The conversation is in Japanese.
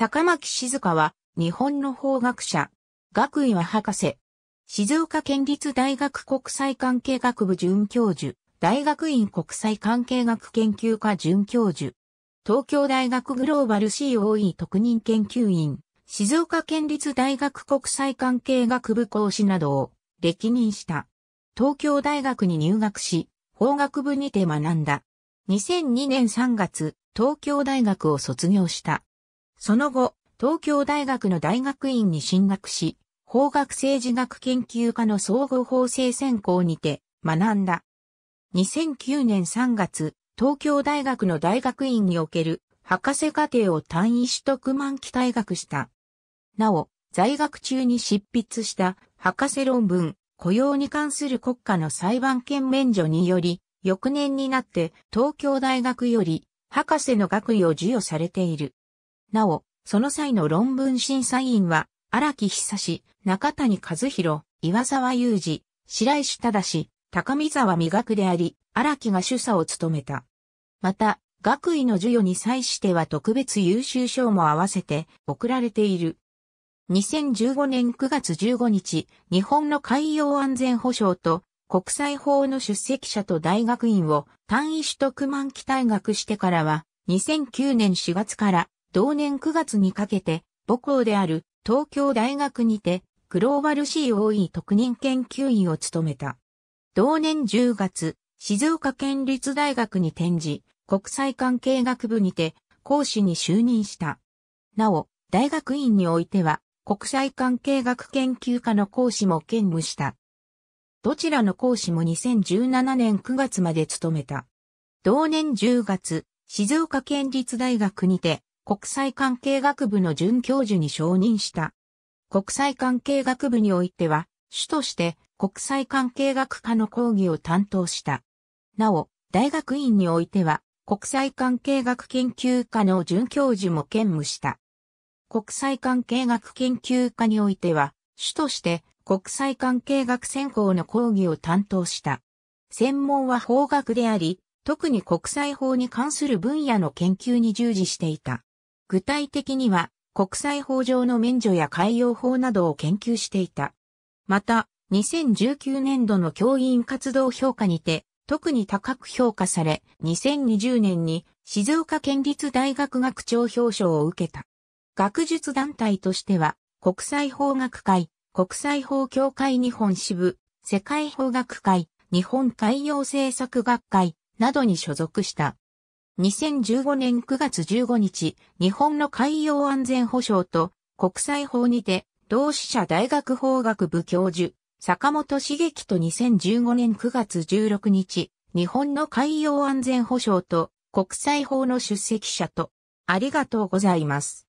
坂巻静香は、日本の法学者。学位は博士。静岡県立大学国際関係学部准教授。大学院国際関係学研究科准教授。東京大学グローバル COE 特任研究員。静岡県立大学国際関係学部講師などを歴任した。東京大学に入学し、法学部にて学んだ。2002年3月、東京大学を卒業した。その後、東京大学の大学院に進学し、法学政治学研究科の総合法制専攻にて学んだ。2009年3月、東京大学の大学院における博士課程を単位取得満期退学した。なお、在学中に執筆した博士論文、雇用に関する国家の裁判権免除により、翌年になって東京大学より博士の学位を授与されている。なお、その際の論文審査員は、荒木久志、中谷和弘、岩沢裕二、白石忠、高見沢美学であり、荒木が主査を務めた。また、学位の授与に際しては特別優秀賞も合わせて贈られている。2015年9月15日、日本の海洋安全保障と国際法の出席者と大学院を単位取得満期退学してからは、2009年4月から同年9月にかけて、母校である東京大学にて、グローバル COE 特任研究員を務めた。同年10月、静岡県立大学に転じ、国際関係学部にて講師に就任した。なお、大学院においては、国際関係学研究科の講師も兼務した。どちらの講師も2017年9月まで務めた。同年10月、静岡県立大学にて、国際関係学部の准教授に承認した。国際関係学部においては、主として国際関係学科の講義を担当した。なお、大学院においては、国際関係学研究科の准教授も兼務した。国際関係学研究科においては、主として国際関係学専攻の講義を担当した。専門は法学であり、特に国際法に関する分野の研究に従事していた。具体的には、国際法上の免除や海洋法などを研究していた。また、2019年度の教員活動評価にて、特に高く評価され、2020年に静岡県立大学学長表彰を受けた。学術団体としては、国際法学会、国際法協会日本支部、世界法学会、日本海洋政策学会などに所属した。2015年9月15日、日本の海洋安全保障と国際法にて、同志社大学法学部教授、坂本茂樹と2015年9月16日、日本の海洋安全保障と国際法の出席者と、ありがとうございます。